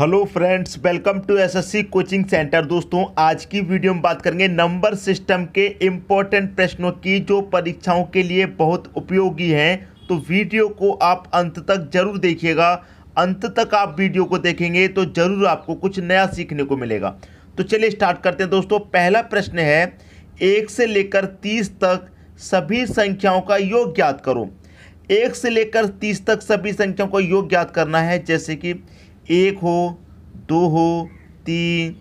hello friends welcome to SSC coaching centre दोस्तों आज की वीडियो में बात करेंगे नंबर सिस्टम के इम्पोर्टेंट प्रश्नों की जो परीक्षाओं के लिए बहुत उपयोगी हैं तो वीडियो को आप अंत तक जरूर देखिएगा अंत तक आप वीडियो को देखेंगे तो ज़रूर आपको कुछ नया सीखने को मिलेगा तो चलिए स्टार्ट करते हैं दोस्तों पहला प्रश्न है एक से लेकर तीस तक सभी संख्याओं का योग ज्ञात करो एक से लेकर तीस तक सभी संख्याओं का योग ज्ञात करना है जैसे कि एक हो दो हो तीन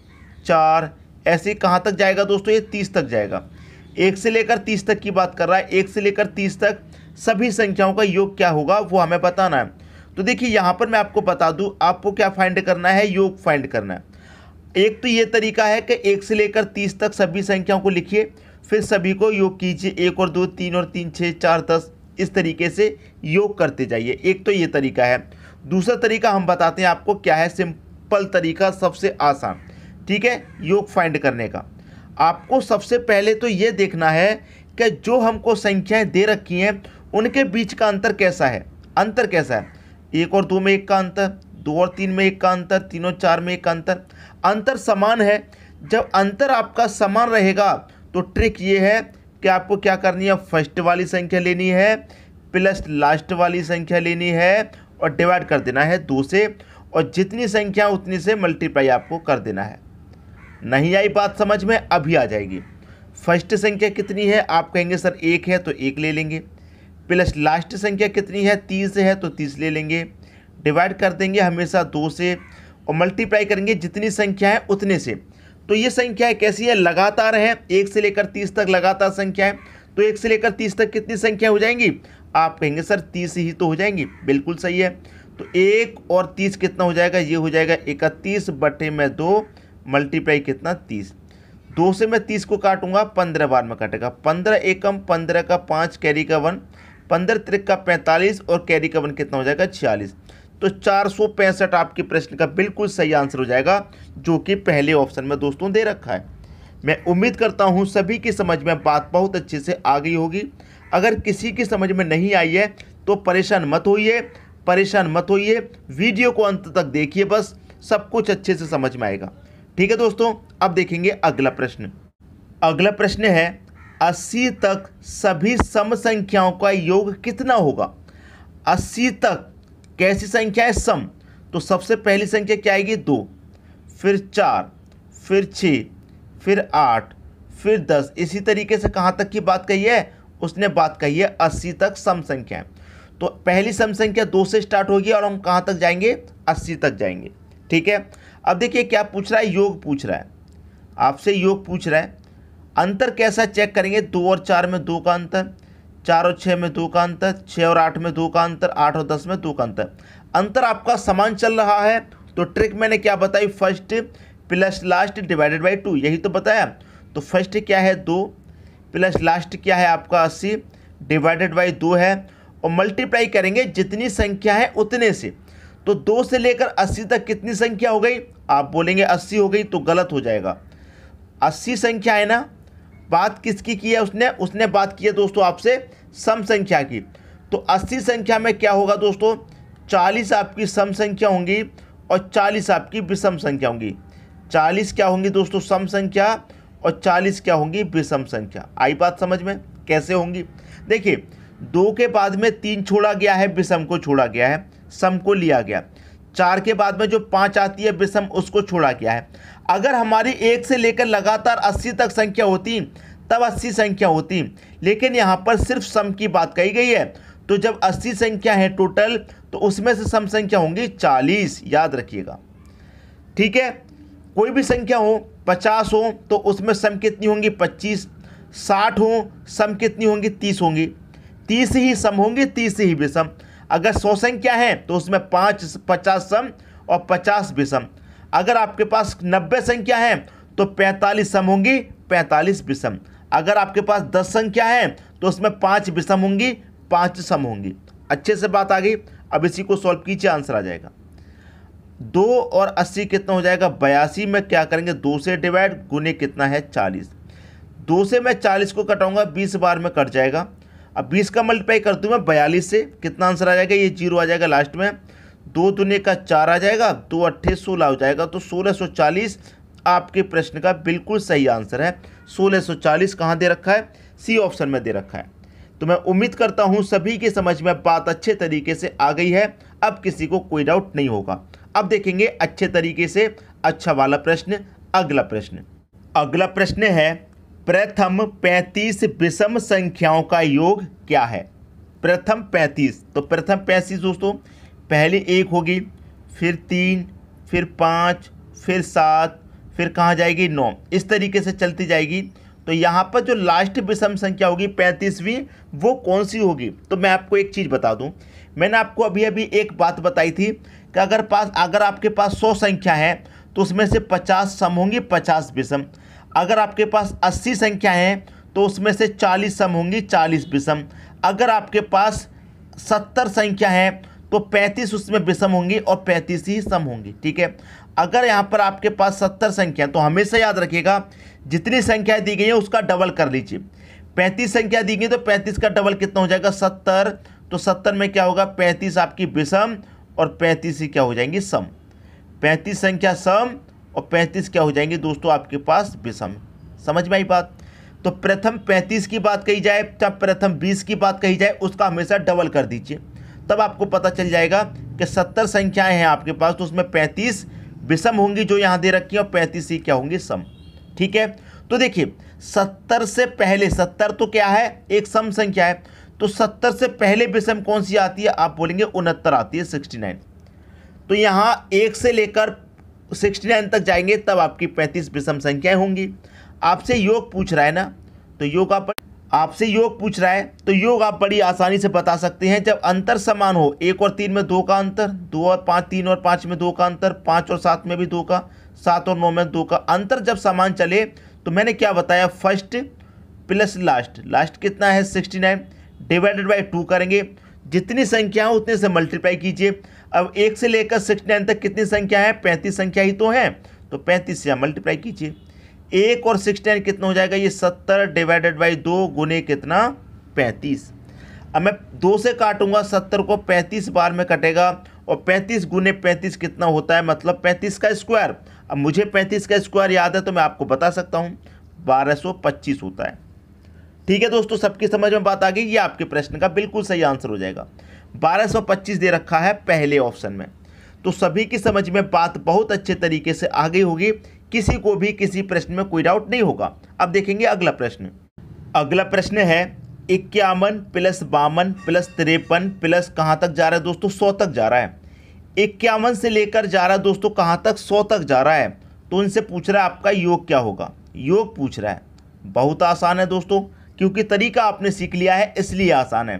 चार ऐसे कहाँ तक जाएगा दोस्तों ये तीस तक जाएगा एक से लेकर तीस तक की बात कर रहा है एक से लेकर तीस तक सभी संख्याओं का योग क्या होगा वो हमें बताना है तो देखिए यहाँ पर मैं आपको बता दूँ आपको क्या फाइंड करना है योग फाइंड करना है एक तो ये तरीका है कि एक से लेकर तीस तक सभी संख्याओं को लिखिए फिर सभी को योग कीजिए एक और दो तीन और तीन छः चार दस इस तरीके से योग करते जाइए एक तो ये तरीका है दूसरा तरीका हम बताते हैं आपको क्या है सिंपल तरीका सबसे आसान ठीक है योग फाइंड करने का आपको सबसे पहले तो ये देखना है कि जो हमको संख्याएं दे रखी हैं उनके बीच का अंतर कैसा है अंतर कैसा है एक और दो में एक का अंतर दो और तीन में एक का अंतर तीन और चार में एक का अंतर अंतर समान है जब अंतर आपका समान रहेगा तो ट्रिक ये है कि आपको क्या करनी है फर्स्ट वाली संख्या लेनी है प्लस लास्ट वाली संख्या लेनी है और डिवाइड कर देना है दो से और जितनी संख्या उतनी से मल्टीप्लाई आपको कर देना है नहीं आई बात समझ में अभी आ जाएगी फर्स्ट संख्या कितनी है आप कहेंगे सर एक है तो एक ले लेंगे प्लस लास्ट संख्या कितनी है तीस है तो तीस ले लेंगे डिवाइड कर देंगे हमेशा दो से और मल्टीप्लाई करेंगे जितनी संख्या है उतने से तो ये संख्याएँ कैसी है लगातार हैं एक से लेकर तीस तक लगातार संख्या है तो एक से लेकर तीस तक कितनी संख्या हो जाएंगी आप कहेंगे सर तीस ही तो हो जाएंगी बिल्कुल सही है तो एक और तीस कितना हो जाएगा ये हो जाएगा इकतीस बटे में दो मल्टीप्लाई कितना तीस दो से मैं तीस को काटूंगा पंद्रह बार में काटेगा पंद्रह एकम पंद्रह का पाँच कैरी का वन पंद्रह त्रिक का पैंतालीस और कैरी का वन कितना हो जाएगा छियालीस तो चार सौ पैंसठ आपके प्रश्न का बिल्कुल सही आंसर हो जाएगा जो कि पहले ऑप्शन में दोस्तों दे रखा है मैं उम्मीद करता हूँ सभी की समझ में बात बहुत अच्छे से आ गई होगी अगर किसी की समझ में नहीं आई है तो परेशान मत होइए परेशान मत होइए वीडियो को अंत तक देखिए बस सब कुछ अच्छे से समझ में आएगा ठीक है दोस्तों अब देखेंगे अगला प्रश्न अगला प्रश्न है 80 तक सभी सम संख्याओं का योग कितना होगा 80 तक कैसी संख्या है सम तो सबसे पहली संख्या क्या आएगी दो फिर चार फिर छः फिर आठ फिर दस इसी तरीके से कहाँ तक की बात कही है उसने बात कही है अस्सी तक सम संख्या तो पहली सम संख्या दो से स्टार्ट होगी और हम कहाँ तक जाएंगे अस्सी तक जाएंगे ठीक है अब देखिए क्या पूछ रहा है योग पूछ रहा है आपसे योग पूछ रहा है अंतर कैसा चेक करेंगे दो और चार में दो का अंतर चार और छः में दो का अंतर छः और आठ में दो का अंतर आठ और दस में दो का अंतर अंतर आपका समान चल रहा है तो ट्रिक मैंने क्या बताई first plus last divided by two यही तो बताया तो फर्स्ट क्या है दो प्लस लास्ट क्या है आपका अस्सी डिवाइडेड बाई दो है और मल्टीप्लाई करेंगे जितनी संख्या है उतने से तो दो से लेकर अस्सी तक कितनी संख्या हो गई आप बोलेंगे अस्सी हो गई तो गलत हो जाएगा अस्सी संख्या है ना बात किसकी की है उसने उसने बात की है दोस्तों आपसे सम संख्या की तो अस्सी संख्या में क्या होगा दोस्तों चालीस आपकी सम संख्या होंगी और चालीस आपकी विषम संख्या होंगी चालीस क्या होंगी दोस्तों सम संख्या और 40 क्या होंगी विषम संख्या आई बात समझ में कैसे होंगी देखिए दो के बाद में तीन छोड़ा गया है विषम को छोड़ा गया है सम को लिया गया चार के बाद में जो पाँच आती है विषम उसको छोड़ा गया है अगर हमारी एक से लेकर लगातार अस्सी तक संख्या होती तब अस्सी संख्या होती लेकिन यहाँ पर सिर्फ सम की बात कही गई है तो जब अस्सी संख्या है टोटल तो उसमें से सम संख्या होंगी चालीस याद रखिएगा ठीक है कोई भी संख्या हो पचास हो तो उसमें सम कितनी होंगी पच्चीस साठ हो सम कितनी होंगी तीस होंगी तीस ही सम होंगी तीस ही विषम अगर सौ संख्या है तो उसमें पाँच पचास सम और पचास विषम अगर आपके पास नब्बे संख्या है तो पैंतालीस सम होंगी पैंतालीस विषम अगर आपके पास दस संख्या है तो उसमें पाँच विषम होंगी पाँच सम होंगी अच्छे से बात आ गई अब इसी को सॉल्व कीजिए आंसर आ जाएगा दो और अस्सी कितना हो जाएगा बयासी में क्या करेंगे दो से डिवाइड गुने कितना है चालीस दो से मैं चालीस को कटाऊंगा बीस बार में कट जाएगा अब बीस का मल्टीप्लाई कर दूँ मैं बयालीस से कितना आंसर आ जाएगा ये जीरो आ जाएगा लास्ट में दो दुने का चार आ जाएगा दो अट्ठे सोलह हो जाएगा तो सोलह सौ चालीस आपके प्रश्न का बिल्कुल सही आंसर है सोलह सौ चालीस कहाँ दे रखा है सी ऑप्शन में दे रखा है तो मैं उम्मीद करता हूँ सभी के समझ में बात अच्छे तरीके से आ गई है अब किसी को कोई डाउट नहीं होगा अब देखेंगे अच्छे तरीके से अच्छा वाला प्रश्न अगला प्रश्न अगला प्रश्न है प्रथम पैंतीस विषम संख्याओं का योग क्या है प्रथम पैंतीस तो प्रथम पैंतीस दोस्तों पहले एक होगी फिर तीन फिर पाँच फिर सात फिर कहाँ जाएगी नौ इस तरीके से चलती जाएगी तो यहाँ पर जो लास्ट विषम संख्या होगी पैंतीसवीं वो कौन सी होगी तो मैं आपको एक चीज़ बता दूँ मैंने आपको अभी अभी एक बात बताई थी कि अगर पास अगर आपके पास सौ संख्या है तो उसमें से पचास सम होंगी पचास विषम अगर आपके पास अस्सी संख्या है तो उसमें से चालीस सम होंगी चालीस विषम अगर आपके पास सत्तर संख्या है तो पैंतीस उसमें विषम होंगी और पैंतीस ही सम होंगी ठीक है अगर यहाँ पर आपके पास सत्तर संख्या है तो हमेशा याद रखिएगा जितनी संख्याएं दी गई हैं उसका डबल कर लीजिए पैंतीस संख्या दी गई तो पैंतीस का डबल कितना हो जाएगा सत्तर तो सत्तर में क्या होगा पैंतीस आपकी विषम और पैंतीस ही क्या हो जाएंगे सम पैंतीस संख्या सम और पैंतीस क्या हो जाएंगे दोस्तों आपके पास विषम समझ में आई बात तो प्रथम पैंतीस की बात कही जाए या प्रथम बीस की बात कही जाए उसका हमेशा डबल कर दीजिए तब आपको पता चल जाएगा कि सत्तर संख्याएं हैं आपके पास तो उसमें पैंतीस विषम होंगी जो यहाँ दे रखी है और पैंतीस ही क्या होंगी सम ठीक है तो देखिए सत्तर से पहले सत्तर तो क्या है एक सम संख्या है तो सत्तर से पहले विषम कौन सी आती है आप बोलेंगे उनहत्तर आती है सिक्सटी नाइन तो यहाँ एक से लेकर सिक्सटी नाइन तक जाएंगे तब आपकी पैंतीस विषम संख्याएं होंगी आपसे योग पूछ रहा है ना तो योग आप आपसे योग पूछ रहा है तो योग आप बड़ी आसानी से बता सकते हैं जब अंतर समान हो एक और तीन में दो का अंतर दो और पाँच तीन और पाँच में दो का अंतर पाँच और सात में भी दो का सात और नौ में दो का अंतर जब समान चले तो मैंने क्या बताया फर्स्ट प्लस लास्ट लास्ट कितना है sixty nine divided by two करेंगे जितनी संख्या हो उतने से मल्टीप्लाई कीजिए अब एक से लेकर सिक्सटी नाइन तक कितनी संख्या है पैंतीस संख्या ही तो है तो पैंतीस से मल्टीप्लाई कीजिए एक और सिक्सटी नाइन कितना हो जाएगा ये सत्तर डिवाइडेड बाई दो गुने कितना पैंतीस अब मैं दो से काटूंगा सत्तर को पैंतीस बार में कटेगा और पैंतीस गुने पैंतीस कितना होता है मतलब पैंतीस का स्क्वायर अब मुझे पैंतीस का स्क्वायर याद है तो मैं आपको बता सकता हूँ बारह सौ पच्चीस होता है ठीक है दोस्तों सबकी समझ में बात आ गई ये आपके प्रश्न का बिल्कुल सही आंसर हो जाएगा 1225 दे रखा है पहले ऑप्शन में तो सभी की समझ में बात बहुत अच्छे तरीके से आ गई होगी किसी को भी किसी प्रश्न में कोई डाउट नहीं होगा अब देखेंगे अगला प्रश्न अगला प्रश्न है इक्यावन प्लस बावन प्लस तिरपन प्लस कहाँ तक जा रहा है दोस्तों सौ तक जा रहा है इक्यावन से लेकर जा रहा है दोस्तों कहाँ तक सौ तक जा रहा है तो उनसे पूछ रहा है आपका योग क्या होगा योग पूछ रहा है बहुत आसान है दोस्तों क्योंकि तरीका आपने सीख लिया है इसलिए आसान है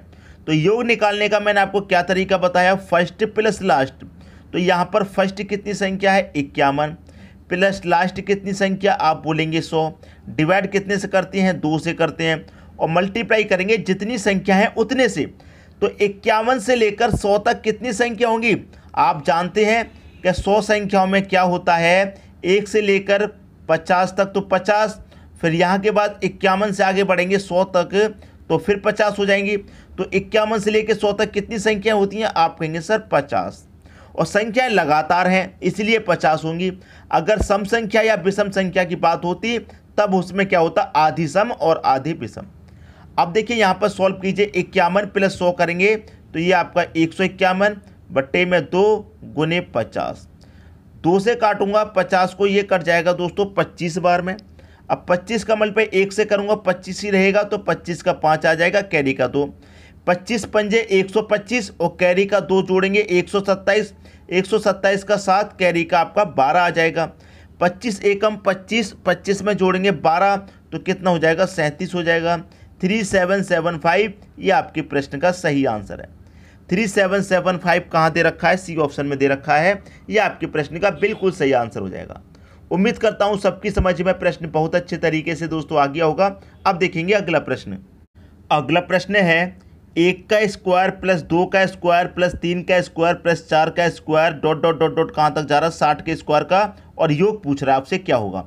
तो योग निकालने का मैंने आपको क्या तरीका बताया फर्स्ट प्लस लास्ट तो यहाँ पर फर्स्ट कितनी संख्या है इक्यावन प्लस लास्ट कितनी संख्या आप बोलेंगे सौ डिवाइड कितने से करते हैं दो से करते हैं और मल्टीप्लाई करेंगे जितनी संख्या है उतने से तो इक्यावन से लेकर सौ तक कितनी संख्या होंगी आप जानते हैं कि सौ संख्याओं में क्या होता है एक से लेकर पचास तक तो पचास फिर यहाँ के बाद इक्यावन से आगे बढ़ेंगे सौ तक तो फिर पचास हो जाएंगी तो इक्यावन से लेकर सौ तक कितनी संख्याएं होती हैं आप कहेंगे सर पचास और संख्याएं लगातार हैं इसलिए पचास होंगी अगर सम संख्या या विषम संख्या की बात होती तब उसमें क्या होता आधी सम और आधी विषम अब देखिए यहाँ पर सॉल्व कीजिए इक्यावन प्लस सौ करेंगे तो ये आपका एक सौ इक्यावन बट्टे में दो गुने पचास दो से काटूंगा पचास को ये कट जाएगा दोस्तों पच्चीस बार में अब 25 का मल्टीपाई एक से करूँगा 25 ही रहेगा तो 25 का पाँच आ जाएगा कैरी का दो पच्चीस पंजे 125 और कैरी का दो जोड़ेंगे 127 127 का सात कैरी का आपका बारह आ जाएगा पच्चीस एकम पच्चीस पच्चीस में जोड़ेंगे बारह तो कितना हो जाएगा सैंतीस हो जाएगा थ्री सेवन सेवन फाइव ये आपके प्रश्न का सही आंसर है थ्री सेवन सेवन फाइव कहाँ दे रखा है सी ऑप्शन में दे रखा है ये आपके प्रश्न का बिल्कुल सही आंसर हो जाएगा उम्मीद करता हूँ सबकी समझ में प्रश्न बहुत अच्छे तरीके से दोस्तों आ गया होगा अब देखेंगे अगला प्रश्न अगला प्रश्न है एक का स्क्वायर प्लस दो का स्क्वायर प्लस तीन का स्क्वायर प्लस चार का square dot dot dot dot कहाँ तक जा रहा है साठ के स्क्वायर का और योग पूछ रहा है आपसे क्या होगा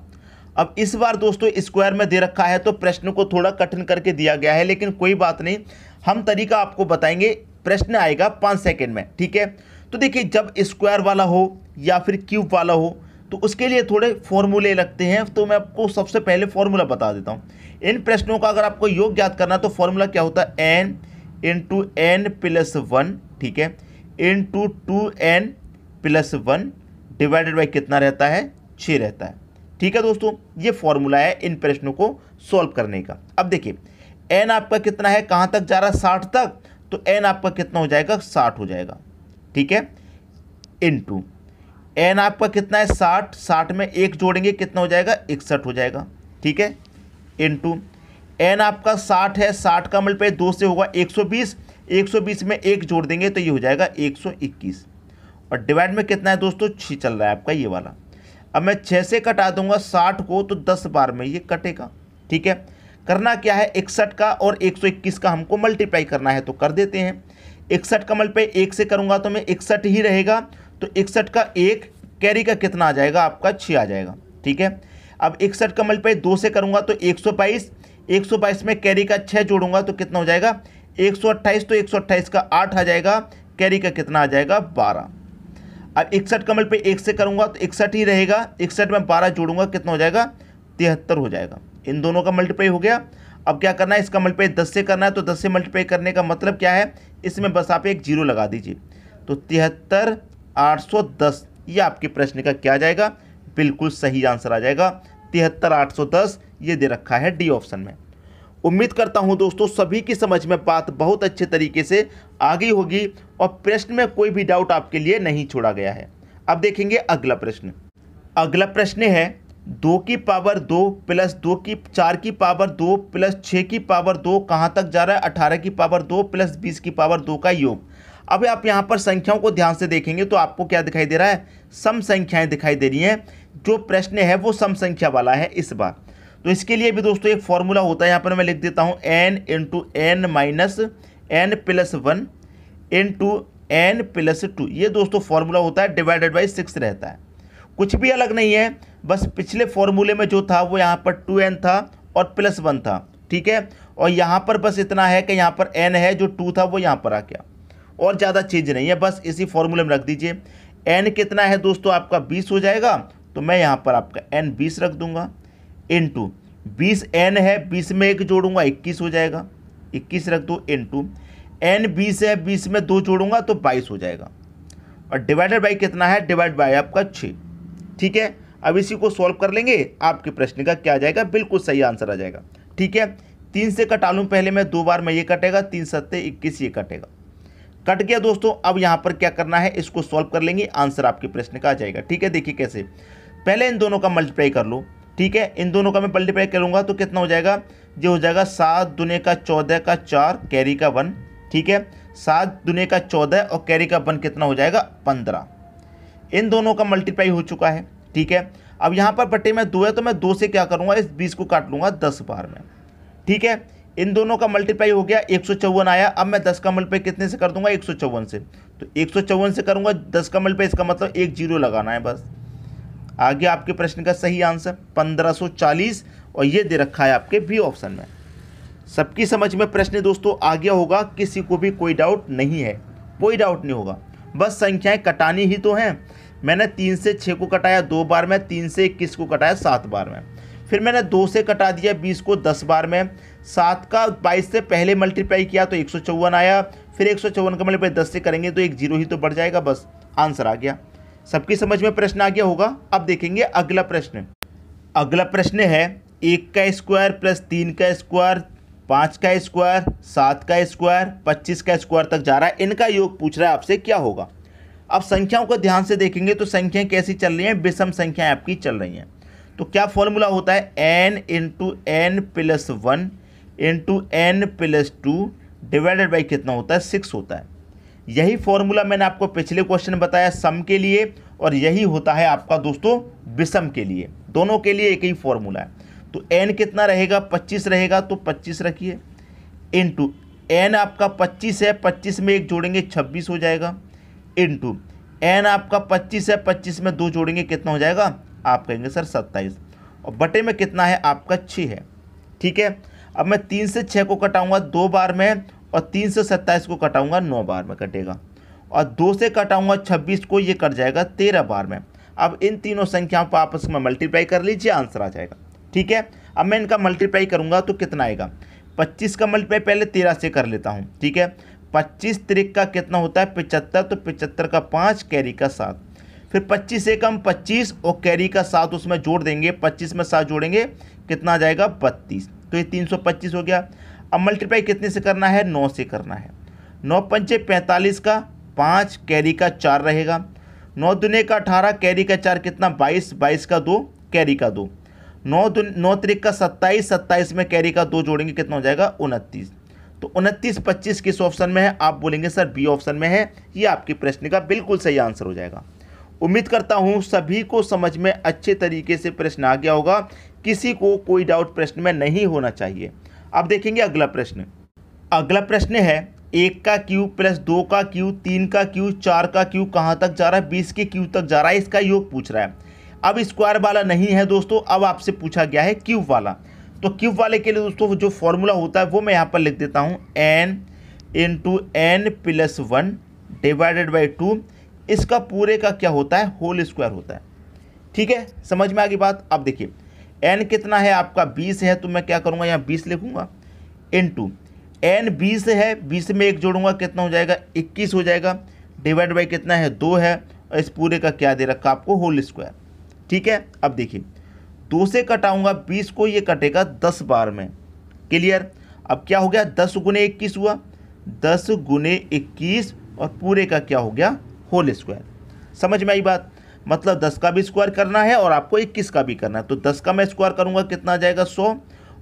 अब इस बार दोस्तों स्क्वायर में दे रखा है तो प्रश्न को थोड़ा कठिन करके दिया गया है लेकिन कोई बात नहीं हम तरीका आपको बताएंगे प्रश्न आएगा पाँच सेकेंड में ठीक है तो देखिए जब स्क्वायर वाला हो या फिर क्यूब वाला हो तो उसके लिए थोड़े फॉर्मूले लगते हैं तो मैं आपको सबसे पहले फॉर्मूला बता देता हूँ इन प्रश्नों का अगर आपको योग ज्ञात करना तो फॉर्मूला क्या होता है N into N plus one ठीक है into two N plus one divided by कितना रहता है छः रहता है ठीक है दोस्तों ये फॉर्मूला है इन प्रश्नों को सॉल्व करने का अब देखिए एन आपका कितना है कहाँ तक जा रहा है साठ तक तो एन आपका कितना हो जाएगा साठ हो जाएगा ठीक है इन टू एन आपका कितना है साठ साठ में एक जोड़ेंगे कितना हो जाएगा इकसठ हो जाएगा ठीक है इन टू एन आपका साठ है साठ का पे दो से होगा एक सौ बीस एक सौ बीस में एक जोड़ देंगे तो ये हो जाएगा एक सौ इक्कीस और डिवाइड में कितना है दोस्तों छः चल रहा है आपका ये वाला अब मैं छः से कटा दूंगा साठ को तो दस बार में ये कटेगा ठीक है करना क्या है इकसठ का और एक सौ इक्कीस का हमको मल्टीप्लाई करना है तो कर देते हैं इकसठ का मल पे एक से करूँगा तो मैं इकसठ ही रहेगा तो इकसठ का एक कैरी का कितना आ जाएगा आपका छः आ जाएगा ठीक है अब इकसठ का मल्टीपाई दो से करूँगा तो एक सौ बाईस एक सौ बाईस में कैरी का छः जोड़ूंगा तो कितना हो जाएगा एक सौ अट्ठाईस तो एक सौ अट्ठाईस का आठ आ जाएगा कैरी का कितना आ जाएगा बारह अब इकसठ का मल्टीपाई एक से करूँगा तो इकसठ ही रहेगा इकसठ में बारह जोड़ूंगा कितना हो जाएगा तिहत्तर हो जाएगा इन दोनों का मल्टीपाई हो गया अब क्या करना है इसका मल्टीपाई दस से करना है तो दस से मल्टीपाई करने का मतलब क्या है इसमें बस आप एक जीरो लगा दीजिए तो तिहत्तर 810 ये आपके प्रश्न का क्या जाएगा बिल्कुल सही आंसर आ जाएगा तिहत्तर आठ सौ दस ये दे रखा है डी ऑप्शन में उम्मीद करता हूं दोस्तों सभी की समझ में बात बहुत अच्छे तरीके से आ गई होगी और प्रश्न में कोई भी डाउट आपके लिए नहीं छोड़ा गया है अब देखेंगे अगला प्रश्न अगला प्रश्न है दो की पावर दो प्लस दो की चार की पावर दो प्लस छः की पावर दो कहाँ तक जा रहा है अठारह की पावर दो प्लस बीस की पावर दो का योग अब आप यहाँ पर संख्याओं को ध्यान से देखेंगे तो आपको क्या दिखाई दे रहा है सम संख्याएं दिखाई दे रही हैं जो प्रश्न है वो सम संख्या वाला है इस बार तो इसके लिए भी दोस्तों एक फॉर्मूला होता है यहाँ पर मैं लिख देता हूँ N into N minus N plus one into N plus two ये दोस्तों फॉर्मूला होता है डिवाइडेड बाई सिक्स रहता है कुछ भी अलग नहीं है बस पिछले फॉर्मूले में जो था वो यहाँ पर टू एन था और प्लस वन था ठीक है और यहाँ पर बस इतना है कि यहाँ पर एन है जो टू था वो यहाँ पर आ गया और ज़्यादा चेंज नहीं है बस इसी फॉर्मूले में रख दीजिए एन कितना है दोस्तों आपका बीस हो जाएगा तो मैं यहाँ पर आपका एन बीस रख दूँगा इन टू बीस एन है बीस में एक जोड़ूंगा इक्कीस हो जाएगा इक्कीस रख दो इन टू एन बीस है बीस में दो जोड़ूंगा तो बाईस हो जाएगा और डिवाइडेड बाई कितना है डिवाइड बाई आपका छः ठीक है अब इसी को सॉल्व कर लेंगे आपके प्रश्न का क्या आ जाएगा बिल्कुल सही आंसर आ जाएगा ठीक है तीन से कटा लूँ पहले मैं दो बार में ये कटेगा तीन सत्ते इक्कीस ये कटेगा कट गया दोस्तों अब यहाँ पर क्या करना है इसको सॉल्व कर लेंगे आंसर आपके प्रश्न का आ जाएगा ठीक है देखिए कैसे पहले इन दोनों का मल्टीप्लाई कर लो ठीक है इन दोनों का मैं मल्टीप्लाई करूँगा तो कितना हो जाएगा जो हो जाएगा सात दुने का चौदह का चार कैरी का वन ठीक है सात दुने का चौदह और कैरी का वन कितना हो जाएगा पंद्रह इन दोनों का मल्टीप्लाई हो चुका है ठीक है अब यहाँ पर पट्टे में दो है तो मैं दो से क्या करूँगा इस बीस को काट लूँगा दस बार में ठीक है इन दोनों का मल्टीप्लाई हो गया एक आया अब मैं दस का मल्टीप्लाई कितने से कर दूंगा एक से तो एक से करूंगा दस का मल्टीप्लाई इसका मतलब एक जीरो लगाना है बस आगे आपके प्रश्न का सही आंसर 1540 और ये दे रखा है आपके बी ऑप्शन में सबकी समझ में प्रश्न दोस्तों आ गया होगा किसी को भी कोई डाउट नहीं है कोई डाउट नहीं होगा बस संख्याएं कटानी ही तो हैं मैंने तीन से छः को कटाया दो बार में तीन से इक्कीस को कटाया सात बार में फिर मैंने दो से कटा दिया बीस को दस बार में सात का बाईस से पहले मल्टीप्लाई किया तो एक आया फिर एक का मल्टीप्लाई दस से करेंगे तो एक जीरो ही तो बढ़ जाएगा बस आंसर आ गया सबकी समझ में प्रश्न आ गया होगा अब देखेंगे अगला प्रश्न अगला प्रश्न है एक का स्क्वायर प्लस तीन का स्क्वायर पाँच का स्क्वायर सात का स्क्वायर पच्चीस का स्क्वायर तक जा रहा है इनका योग पूछ रहा है आपसे क्या होगा अब संख्याओं को ध्यान से देखेंगे तो संख्याएं कैसी चल रही हैं विषम संख्याएं आपकी चल रही हैं तो क्या फॉर्मूला होता है N into N plus one into N plus two divided by कितना होता है सिक्स होता है यही फॉर्मूला मैंने आपको पिछले क्वेश्चन बताया सम के लिए और यही होता है आपका दोस्तों विषम के लिए दोनों के लिए एक ही फॉर्मूला है तो एन कितना रहेगा पच्चीस रहेगा तो पच्चीस रखिए इंटू एन आपका पच्चीस है पच्चीस में एक जोड़ेंगे छब्बीस हो जाएगा इंटू एन आपका पच्चीस है पच्चीस में दो जोड़ेंगे कितना हो जाएगा आप कहेंगे सर सत्ताईस और बटे में कितना है आपका छः है ठीक है अब मैं तीन से छः को कटाऊंगा दो बार में और तीन से सत्ताईस को कटाऊँगा नौ बार में कटेगा और दो से कटाऊंगा छब्बीस को ये कट जाएगा तेरह बार में अब इन तीनों संख्याओं पर आपस में मल्टीप्लाई कर लीजिए आंसर आ जाएगा ठीक है अब मैं इनका मल्टीप्लाई करूँगा तो कितना आएगा पच्चीस का मल्टीप्लाई पहले तेरह से कर लेता हूँ ठीक है पच्चीस त्रिक का कितना होता है पिचहत्तर तो पिचहत्तर का पाँच कैरी का सात फिर 25 से कम 25 और कैरी का सात उसमें जोड़ देंगे 25 में सात जोड़ेंगे कितना आ जाएगा 32 तो ये 325 हो गया अब मल्टीप्लाई कितने से करना है नौ से करना है नौ पंचे पैंतालीस का पाँच कैरी का चार रहेगा नौ दुने का अठारह कैरी का चार कितना बाईस बाईस का दो कैरी का दो नौ दुन नौ तरीक का सत्ताईस सत्ताईस में कैरी का दो जोड़ेंगे कितना हो जाएगा उनतीस तो उनतीस पच्चीस किस ऑप्शन में है आप बोलेंगे सर बी ऑप्शन में है ये आपके प्रश्न का बिल्कुल सही आंसर हो जाएगा उम्मीद करता हूँ सभी को समझ में अच्छे तरीके से प्रश्न आ गया होगा किसी को कोई डाउट प्रश्न में नहीं होना चाहिए अब देखेंगे अगला प्रश्न अगला प्रश्न है एक का क्यू प्लस दो का क्यू तीन का क्यू चार का क्यू कहाँ तक जा रहा है बीस के क्यू तक जा रहा है इसका योग पूछ रहा है अब स्क्वायर वाला नहीं है दोस्तों अब आपसे पूछा गया है क्यूब वाला तो क्यूब वाले के लिए दोस्तों जो फॉर्मूला होता है वो मैं यहाँ पर लिख देता हूँ N into N plus one divided by two इसका पूरे का क्या होता है होल स्क्वायर होता है ठीक है समझ में आ गई बात अब देखिए एन कितना है आपका बीस है तो मैं क्या करूँगा यहाँ बीस लिखूँगा इन टू एन बीस है बीस में एक जोड़ूंगा कितना हो जाएगा इक्कीस हो जाएगा डिवाइड बाई कितना है दो है और इस पूरे का क्या दे रखा आपको होल स्क्वायर ठीक है अब देखिए दो से कटाऊंगा बीस को ये कटेगा दस बार में क्लियर अब क्या हो गया दस गुने इक्कीस हुआ दस गुने इक्कीस और पूरे का क्या हो गया होल स्क्वायर समझ में आई बात मतलब दस का भी स्क्वायर करना है और आपको इक्कीस का भी करना है तो दस का मैं स्क्वायर करूँगा कितना आ जाएगा सौ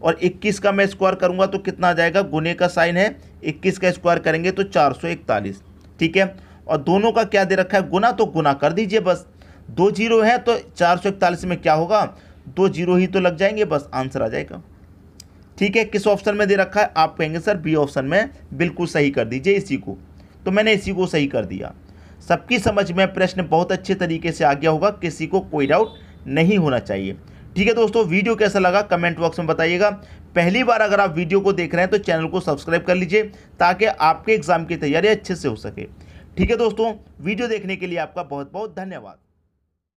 और इक्कीस का मैं स्क्वायर करूँगा तो कितना आ जाएगा गुने का साइन है इक्कीस का स्क्वायर करेंगे तो चार सौ इकतालीस ठीक है और दोनों का क्या दे रखा है गुना तो गुना कर दीजिए बस दो जीरो है तो चार सौ इकतालीस में क्या होगा दो जीरो ही तो लग जाएंगे बस आंसर आ जाएगा ठीक है किस ऑप्शन में दे रखा है आप कहेंगे सर बी ऑप्शन में बिल्कुल सही कर दीजिए इसी को तो मैंने इसी को सही कर दिया सबकी समझ में प्रश्न बहुत अच्छे तरीके से आ गया होगा किसी को कोई डाउट नहीं होना चाहिए ठीक है दोस्तों वीडियो कैसा लगा कमेंट बॉक्स में बताइएगा पहली बार अगर आप वीडियो को देख रहे हैं तो चैनल को सब्सक्राइब कर लीजिए ताकि आपके एग्ज़ाम की तैयारी अच्छे से हो सके ठीक है दोस्तों वीडियो देखने के लिए आपका बहुत बहुत धन्यवाद